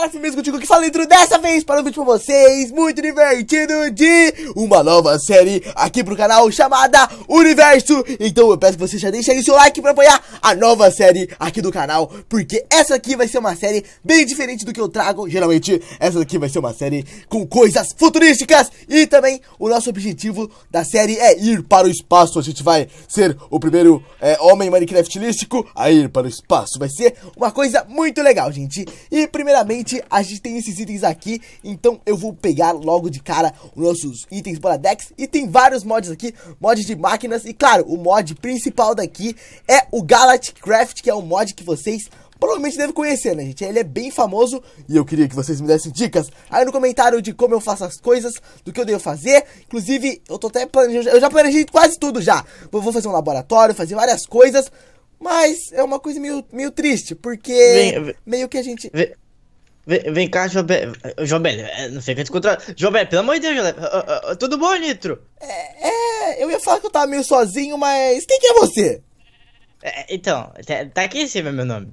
galera, firmeza contigo aqui dentro dessa vez para um vídeo pra vocês muito divertido de uma nova série aqui pro canal chamada Universo. Então eu peço que você já deixe aí seu like pra apoiar a nova série aqui do canal, porque essa aqui vai ser uma série bem diferente do que eu trago. Geralmente, essa daqui vai ser uma série com coisas futurísticas e também o nosso objetivo da série é ir para o espaço. A gente vai ser o primeiro é, homem Minecraftilístico a ir para o espaço. Vai ser uma coisa muito legal, gente. E primeiramente Gente, a gente tem esses itens aqui, então eu vou pegar logo de cara os nossos itens para Dex. E tem vários mods aqui, mods de máquinas. E claro, o mod principal daqui é o Galacticraft Craft, que é o mod que vocês provavelmente devem conhecer, né, gente? Ele é bem famoso e eu queria que vocês me dessem dicas aí no comentário de como eu faço as coisas, do que eu devo fazer. Inclusive, eu tô até planejando, eu já planejei quase tudo já. Eu vou fazer um laboratório, fazer várias coisas, mas é uma coisa meio, meio triste, porque vem, meio que a gente... Vem. Vem, vem cá, Jobel. Jobel, é, não sei o que é João Jobel, pelo amor de Deus, Jobel. Uh, tudo bom, Nitro? É, é, eu ia falar que eu tava meio sozinho, mas quem que é você? É, então, tá, tá aqui em cima meu nome.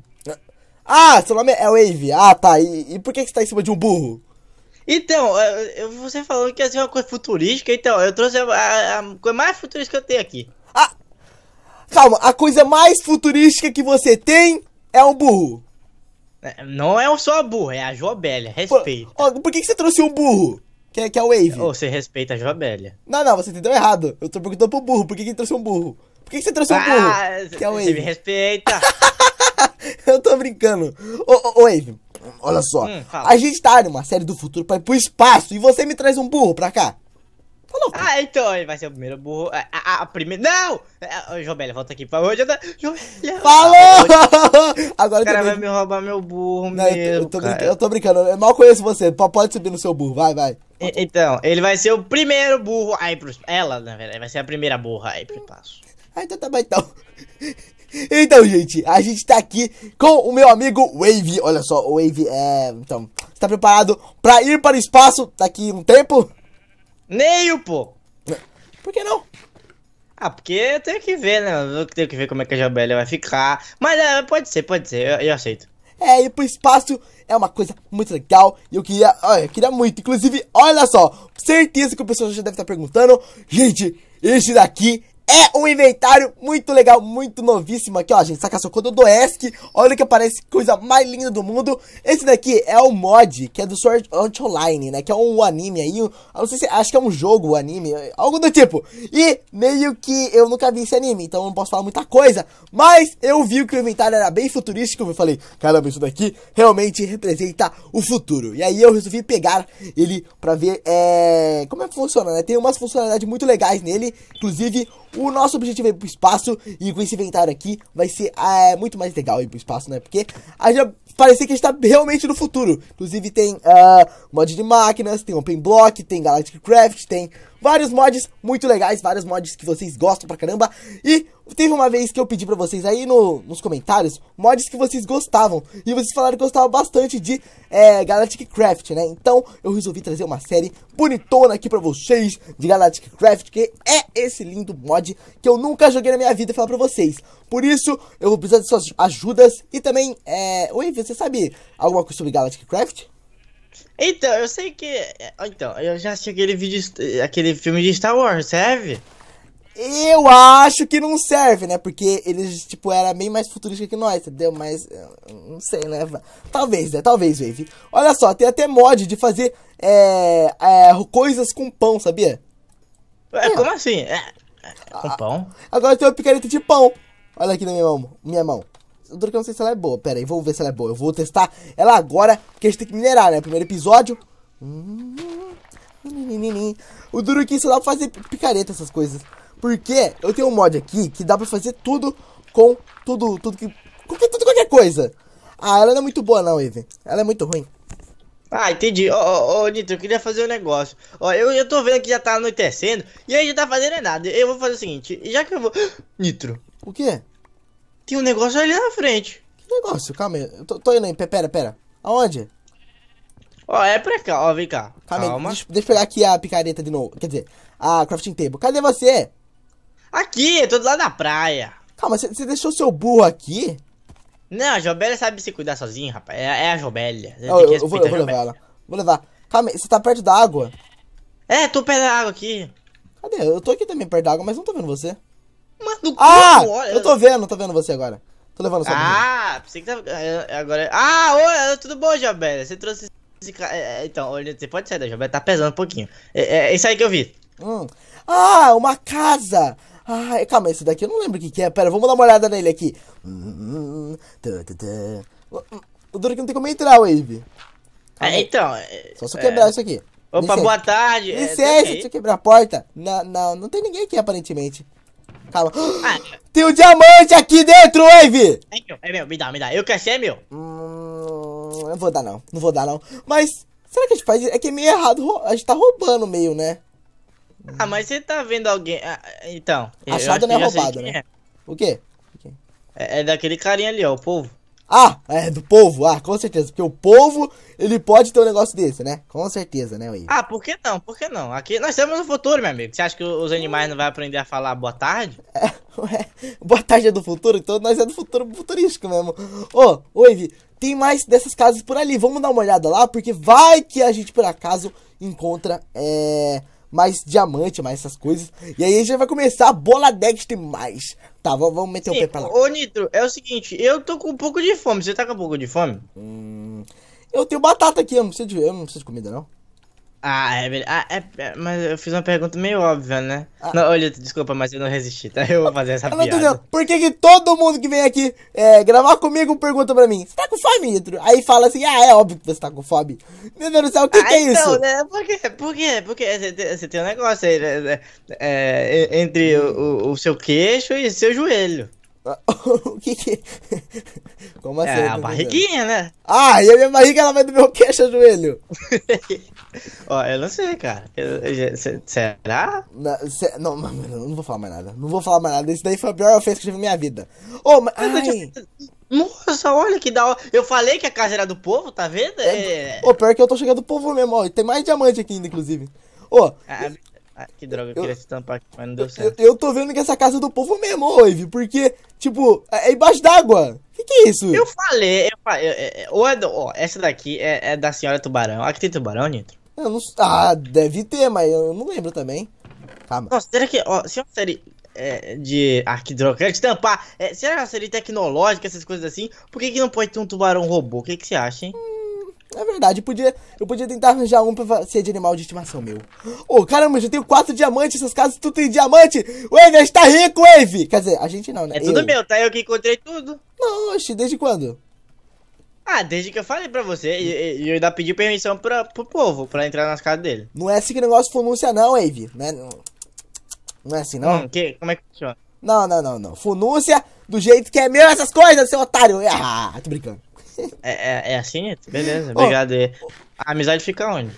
Ah, seu nome é Wave. Ah, tá. E, e por que, que você tá em cima de um burro? Então, é, você falou que ia ser uma coisa futurística, então eu trouxe a, a, a coisa mais futurística que eu tenho aqui. Ah! Calma, a coisa mais futurística que você tem é um burro. É, não é só a burra, é a Joabélia. Respeita. Pô, ó, por que, que você trouxe um burro? Que é, que é o Wave. Ou você respeita a Joabélia. Não, não, você entendeu errado. Eu tô perguntando pro burro. Por que, que ele trouxe um burro? Por que, que você trouxe um burro? Ah, que é o Wave. Você me respeita. eu tô brincando. Ô, ô, Wave, olha só. Hum, a gente tá numa série do futuro pra ir pro espaço e você me traz um burro pra cá. Tá louco? Ah, então, ele vai ser o primeiro burro. É, a, a, a primeira. Não! É, Jomélia, volta aqui, por favor. Falou! Agora o cara vai me roubar meu burro, Não, mesmo, eu, tô, brincando, eu, tô, brincando, eu mal conheço você. Pode subir no seu burro, vai, vai. E, então, ele vai ser o primeiro burro aí pro. Ela, na verdade, vai ser a primeira burra aí pro espaço. Ah, então tá bom, então. Então, gente, a gente tá aqui com o meu amigo Wave. Olha só, o Wave é. Então, você tá preparado pra ir para o espaço daqui um tempo? Meio, pô! Por que não? Ah, porque eu tenho que ver, né? Eu tenho que ver como é que a Jabela vai ficar. Mas é, pode ser, pode ser, eu, eu, aceito. É, ir pro espaço é uma coisa muito legal e eu queria, olha, eu queria muito. Inclusive, olha só, certeza que o pessoal já deve estar tá perguntando. Gente, esse daqui é um inventário muito legal, muito novíssimo aqui, ó, gente. Saca só, quando eu dou ESC, olha que aparece coisa mais linda do mundo. Esse daqui é o mod, que é do Sword Art Online, né? Que é um anime aí, um, não sei se, acho que é um jogo, um anime, algo do tipo. E meio que eu nunca vi esse anime, então não posso falar muita coisa. Mas eu vi que o inventário era bem futurístico, eu falei, caramba, isso daqui realmente representa o futuro. E aí eu resolvi pegar ele pra ver é, como é que funciona, né? Tem umas funcionalidades muito legais nele, inclusive o nosso objetivo é ir pro espaço e com esse inventário aqui vai ser é, muito mais legal ir pro espaço, né? Porque a gente parecer que a gente tá realmente no futuro. Inclusive tem uh, mod de máquinas, tem open block, tem galactic craft, tem vários mods muito legais, vários mods que vocês gostam pra caramba. E teve uma vez que eu pedi pra vocês aí no, nos comentários mods que vocês gostavam. E vocês falaram que gostavam bastante de é, Galactic Craft, né? Então eu resolvi trazer uma série bonitona aqui pra vocês de Galactic Craft, que é esse lindo mod que eu nunca joguei na minha vida falar pra vocês. Por isso, eu vou precisar de suas ajudas e também, é... Oi, você sabe alguma coisa sobre Galactic Craft? Então, eu sei que. Então, eu já assisti aquele vídeo. aquele filme de Star Wars, serve? Eu acho que não serve, né? Porque eles, tipo, era bem mais futurista que nós, entendeu? Mas, não sei, né? Talvez, né? Talvez, Wave. Olha só, tem até mod de fazer é, é, coisas com pão, sabia? É, como assim? É, é, ah, com pão? Agora tem uma picareta de pão. Olha aqui na minha mão. Minha mão eu não sei se ela é boa. Pera aí, vou ver se ela é boa. Eu vou testar ela agora, porque a gente tem que minerar, né? Primeiro episódio. O duro é que isso dá pra fazer picareta, essas coisas. Porque eu tenho um mod aqui que dá pra fazer tudo com tudo, tudo que. Qualquer, tudo, qualquer coisa. Ah, ela não é muito boa, não, Eve. Ela é muito ruim. Ah, entendi. Ô, ô, oh, Nito, eu queria fazer um negócio. Ó, eu, eu tô vendo que já tá anoitecendo e aí já tá fazendo nada. Eu vou fazer o seguinte, já que eu vou. Nitro. O quê? Tem um negócio ali na frente. Que negócio? Calma aí. Eu tô, tô indo aí. Pera, pera. Aonde? Ó, é pra cá. Ó, vem cá. Calma, Calma. Aí. Deixa, deixa eu pegar aqui a picareta de novo. Quer dizer, a crafting table. Cadê você? Aqui, tô do lado da praia. Calma, você deixou seu burro aqui? Não, a Jobélia sabe se cuidar sozinha, rapaz. É, é a Jobélia. Eu, eu, eu, vou, eu vou levar ela. Vou levar. Calma aí, você tá perto da água? É, tô perto da água aqui. Cadê? Eu tô aqui também perto da água, mas não tô vendo você do cu ah, Eu tô vendo, tô vendo você agora. Tô levando sua Ah, pensei que tava. É, agora. É- ah, oi, é, tudo bom, Jabé? Você trouxe esse cara. Então, olha, você pode sair da Jabé, tá pesando um pouquinho. É, é isso aí que eu vi. Hum. Ah, uma casa! Ah, calma, esse daqui eu não lembro o que, que é. Pera, vamos dar uma olhada nele aqui. Hum, hum, hum, o duro que não tem como entrar, Wave. É, então. Só se eu quebrar é... isso aqui. Opa, Licença. boa tarde. Licença, é, deixa eu quebrar a porta. Não, não, não tem ninguém aqui aparentemente. Calma. Ah, ah. Tem um diamante aqui dentro, Wave! É meu, é meu, me dá, me dá. Eu quero ser, é meu. Hum, eu vou dar não, não vou dar não. Mas, será que a gente faz... É que é meio errado, a gente tá roubando meio, né? Ah, mas você tá vendo alguém... Ah, ah então... Achado não é roubado, né? É. O quê? O quê? É, é daquele carinha ali, ó, o povo. Ah, é do povo. Ah, com certeza. Porque o povo, ele pode ter um negócio desse, né? Com certeza, né, Will? Ah, por que não? Por que não? Aqui nós temos no futuro, meu amigo. Você acha que os animais não vão aprender a falar boa tarde? É, ué, boa tarde é do futuro? Então nós é do futuro futurístico mesmo. Ô, oh, Wave, tem mais dessas casas por ali. Vamos dar uma olhada lá, porque vai que a gente, por acaso, encontra. É mais diamante, mais essas coisas. E aí a gente vai começar a bola deck mais. Tá, vamos meter Sim, o pé pra lá. Ô, Nitro, é o seguinte, eu tô com um pouco de fome. Você tá com um pouco de fome? Hum, eu tenho batata aqui, eu não preciso de, eu não preciso de comida, não. Ah, é, ah é, é, mas eu fiz uma pergunta meio óbvia, né? Ah. Não, olha, desculpa, mas eu não resisti, tá? Eu vou fazer essa eu ah, piada. Por que, que todo mundo que vem aqui é, gravar comigo pergunta pra mim, você tá com fome, Nitro? Aí fala assim, ah, é óbvio que você tá com fome. Meu Deus do céu, o que, ah, que é então, isso? Né? Por quê? Por quê? Porque você tem um negócio aí, né? É, é, entre o, o, o seu queixo e seu joelho. o que que. Como assim? É, a barriguinha, né? Ah, e a minha barriga ela vai do meu queixo ao joelho. Ó, eu não sei, cara. Eu, eu, se, será? Não, se, não, não, vou falar mais nada. Não vou falar mais nada. Isso daí foi a pior ofensa que eu tive na minha vida. Ô, oh, mas. Ai. Nossa, olha que da hora. Eu falei que a casa era do povo, tá vendo? É... é... Ô, pior que eu tô chegando do povo mesmo, ó. Tem mais diamante aqui ainda, inclusive. Ô. Ah, ah, que droga, eu queria se tampar aqui, mas não deu certo. Eu, eu, tô vendo que essa casa é do povo mesmo, Ive, porque, tipo, é, é embaixo d'água. O que, que é isso? Eu falei, eu falei é, ou é do, ó, essa daqui é, é, da senhora tubarão. Aqui tem tubarão, Nitro? Eu não, ah, deve ter, mas eu não lembro também. Calma. Nossa, será que, ó, se é uma série é, de arquidroga, de tampar, é, será que é uma série tecnológica, essas coisas assim? Por que, que não pode ter um tubarão robô? O que, que você acha, hein? Hum. É verdade, eu podia, eu podia tentar arranjar um pra ser de animal de estimação meu. Ô, oh, caramba, eu já tenho quatro diamantes, essas casas tudo tem diamante. Wave, a gente tá rico, Wave. Quer dizer, a gente não, né? É eu. tudo meu, tá? Eu que encontrei tudo. Não, oxe, desde quando? Ah, desde que eu falei pra você, e eu, eu, ainda pedi permissão pra, pro povo pra entrar nas casas dele. Não é assim que o negócio funúncia não, Wave. Né? Não é, não é assim não? Hum, que, como é que funciona? Não, não, não, não. Funúncia do jeito que é meu essas coisas, seu otário. Ah, tô brincando. É, é, é assim? Beleza, obrigado. Oh, a amizade fica onde?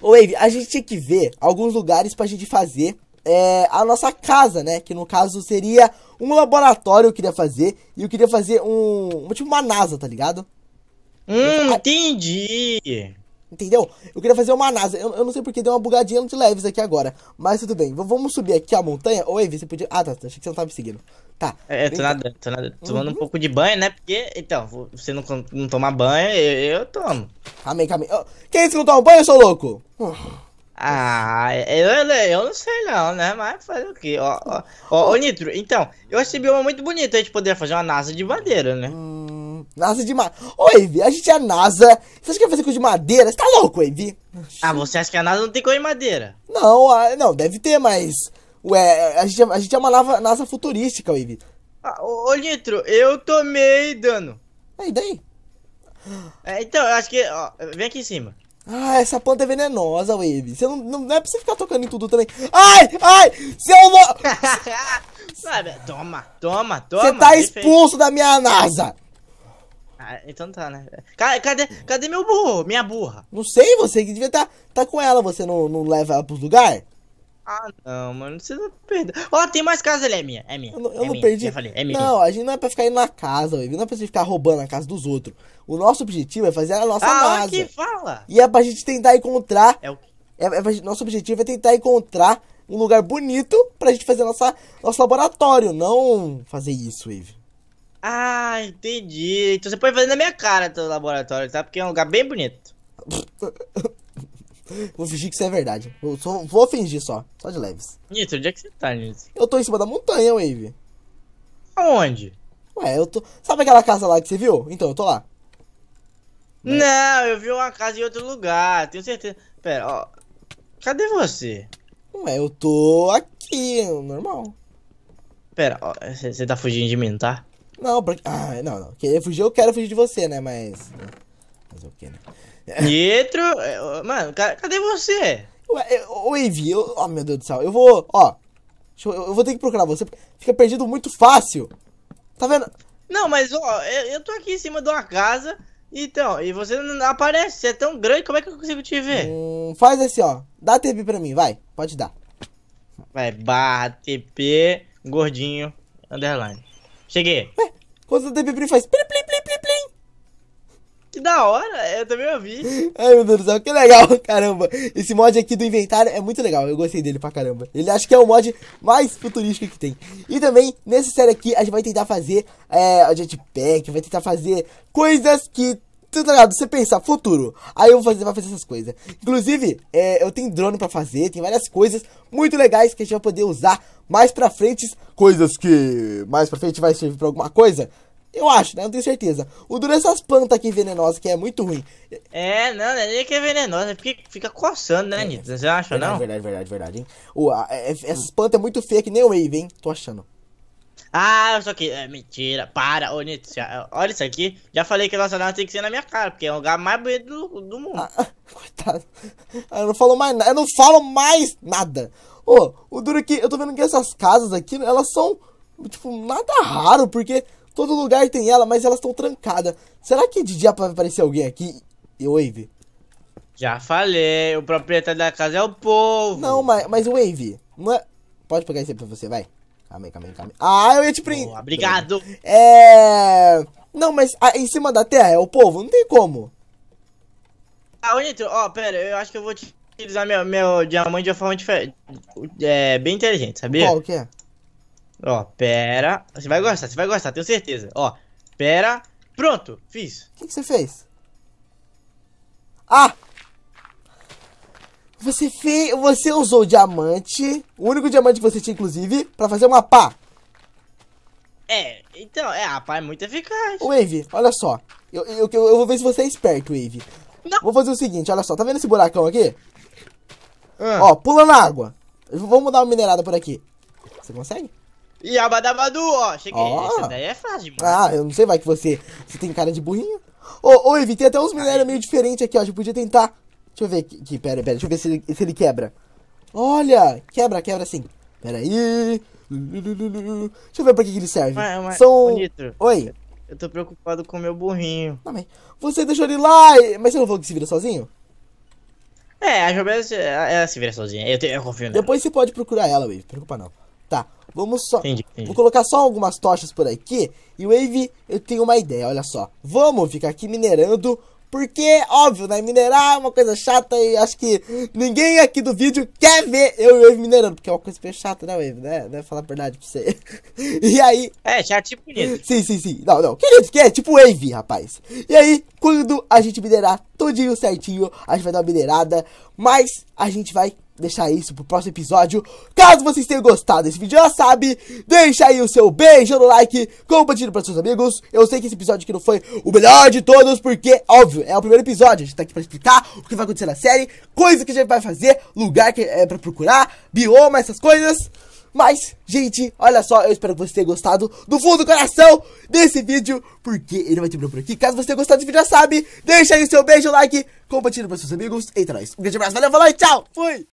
Ô, Wave, a gente tinha que ver alguns lugares pra gente fazer é, a nossa casa, né? Que no caso seria um laboratório eu queria fazer. E eu queria fazer um. Tipo uma NASA, tá ligado? Hum, entendi! Entendeu? Eu queria fazer uma NASA. Eu, eu não sei porque deu uma bugadinha de leves aqui agora. Mas tudo bem. V vamos subir aqui a montanha. Oi, você podia. Ah, tá, tá. Achei que você não tava me seguindo. Tá. É, é tô, nada, tô nada. Uhum. Tomando um uhum. pouco de banho, né? Porque, então, você não, não tomar banho, eu, eu tomo. Amém, amém. Oh, quem é que não toma banho, seu louco? Ah, é, eu, eu não sei não, né? Mas fazer o quê? Ó, ó, ó, Nitro, então, eu recebi uma muito bonita. A gente poderia fazer uma NASA de bandeira, né? Hum NASA de madeira. Ô, Eve, a gente é a NASA. Você acha que vai fazer coisa de madeira? Você tá louco, Eve? Ah, você acha que a NASA não tem coisa de madeira? Não, a, não, deve ter, mas. Ué, a gente, a gente é uma NASA futurística, Eve. Ah, ô, Nitro, eu tomei dano. Aí, daí? É, então, eu acho que. Ó, vem aqui em cima. Ah, essa planta é venenosa, Wave. Você não, não, não, é pra você ficar tocando em tudo também. Ai, ai, seu louco! toma, toma, toma. Você tá expulso da minha NASA. Ah, então tá, né? Cadê, cadê, meu burro? Minha burra? Não sei, você que devia estar tá, tá com ela, você não, não leva ela pros lugares? Ah, não, mano, não precisa perder. Ó, oh, tem mais casa ali, é minha, é minha. Eu não, eu é não minha, perdi. Falei, é minha. Não, a gente não é pra ficar indo na casa, baby. não é pra gente ficar roubando a casa dos outros. O nosso objetivo é fazer a nossa ah, NASA. que fala! E é pra gente tentar encontrar... É o quê? É, é nosso objetivo é tentar encontrar um lugar bonito pra gente fazer nossa, nosso laboratório, não fazer isso, Eve. Ah, entendi. Então você pode fazer na minha cara teu laboratório, tá? Porque é um lugar bem bonito. Vou fingir que isso é verdade. Vou, só, vou fingir só. Só de leves. Nito, onde é que você tá, Nito? Eu tô em cima da montanha, Wave. Aonde? Ué, eu tô. Sabe aquela casa lá que você viu? Então, eu tô lá. Né? Não, eu vi uma casa em outro lugar, tenho certeza. Pera, ó. Cadê você? Ué, eu tô aqui, normal. Pera, ó, você tá fugindo de mim, tá? Não, porque. Ah, não, não. Querer fugir, eu quero fugir de você, né? Mas. Fazer né? é o quê, né? Pietro, é, mano, cadê você? Ué, ô Evie, eu... oh meu Deus do céu, eu vou, ó, eu, eu, vou ter que procurar você, fica perdido muito fácil, tá vendo? Não, mas ó, eu, eu tô aqui em cima de uma casa, então, e você não aparece, você é tão grande, como é que eu consigo te ver? Hum, faz assim, ó, dá TP pra mim, vai, pode dar. Vai, barra, TP, gordinho, underline. Cheguei. Ué, quando o Pipim faz plim, plim, plim, plim, plim. Que da hora, eu também ouvi. Ai, meu Deus do céu, que legal, caramba. Esse mod aqui do inventário é muito legal, eu gostei dele pra caramba. Ele acho que é o mod mais futurístico que tem. E também, nessa série aqui, a gente vai tentar fazer é, jetpack, vai tentar fazer coisas que Tá você, você pensar, futuro. Aí eu vou fazer, fazer essas coisas. Inclusive, é, eu tenho drone pra fazer, tem várias coisas muito legais que a gente vai poder usar mais pra frente. Coisas que mais pra frente vai servir pra alguma coisa. Eu acho, né? Não tenho certeza. O duro é essas plantas aqui venenosas, que é muito ruim. É, não, não é nem que é venenosa, é porque fica coçando, né, é, Nito? Você acha, verdade, não? Verdade, verdade, verdade, hein? é, essas plantas é muito feia que nem o Wave, hein? Tô achando. Ah, só que. É, mentira. Para, ô Olha isso aqui. Já falei que a nossa nave tem que ser na minha cara, porque é o lugar mais bonito do, do mundo. Ah, coitado. Eu não falo mais nada. Eu não falo mais nada. Ô, oh, o duro aqui, é eu tô vendo que essas casas aqui, elas são, tipo, nada raro, porque todo lugar tem ela, mas elas estão trancadas. Será que de dia vai aparecer alguém aqui? Wave? Já falei, o proprietário da casa é o povo. Não, mas, mas Wave, não é... Pode pegar isso aí pra você, vai. Calma aí, calma aí, calma aí. Ah, eu ia te prender. obrigado. É. Não, mas em cima da terra é o povo, não tem como. Ah, ô Nitro, ó, oh, pera, eu acho que eu vou utilizar meu, meu diamante de uma forma diferente. É, bem inteligente, sabia? Qual que é? Ó, pera. Você vai gostar, você vai gostar, tenho certeza. Ó, pera. Pronto, fiz. O que você fez? Ah! Você fez. Você usou o diamante. O único diamante que você tinha, inclusive, para fazer uma pá. É, então, é, a pá é muito eficaz. Wave, olha só. Eu, eu, eu, vou ver se você é esperto, Wave. Não. Vou fazer o seguinte, olha só, tá vendo esse buracão aqui? Ah. Ó, pula na água. Vamos dar uma minerada por aqui. Você consegue? Yabadabadu, ó, cheguei. Oh. Essa daí é fácil, mano. Ah, eu não sei, vai que você. Você tem cara de burrinho? Ô, oh, Wave, tem até uns minérios meio diferentes aqui, ó. A gente podia tentar. Deixa eu ver aqui, pera, pera. Deixa eu ver se ele, se ele quebra. Olha! Quebra, quebra assim. Pera aí. Deixa eu ver pra que, que ele serve. Mas, mas, São... Nitro, Oi. Eu tô preocupado com o meu burrinho. Também. Você deixou ele lá, mas você não falou que se vira sozinho? É, a Jobel, ela se vira sozinha. Eu, te, eu confio nela. Depois você pode procurar ela, Wave. Preocupa não. Tá, vamos só. Entendi, entendi. Vou colocar só algumas tochas por aqui. E Wave, eu tenho uma ideia, olha só. Vamos ficar aqui minerando porque, óbvio, né? Minerar é uma coisa chata e acho que ninguém aqui do vídeo quer ver eu e o Wave minerando. Porque é uma coisa bem chata, né, Wave? Né? deve é Falar a verdade pra você. e aí. É, já é tipo bonito. Sim, sim, sim. Não, não. Que que é? Tipo Wave, rapaz. E aí, quando a gente minerar tudinho certinho, a gente vai dar uma minerada. Mas a gente vai deixar isso pro próximo episódio. Caso vocês tenham gostado desse vídeo, já sabe, deixa aí o seu beijo no like, compartilha para seus amigos. Eu sei que esse episódio aqui não foi o melhor de todos, porque, óbvio, é o primeiro episódio. A gente tá aqui pra explicar o que vai acontecer na série, coisa que a gente vai fazer, lugar que é pra procurar, bioma, essas coisas. Mas, gente, olha só, eu espero que você tenha gostado do fundo do coração desse vídeo, porque ele vai terminar por aqui. Caso você tenha gostado desse vídeo, já sabe, deixa aí o seu beijo, like, compartilha para seus amigos. Eita, então é nós. Um grande abraço, valeu, falou e tchau! Fui!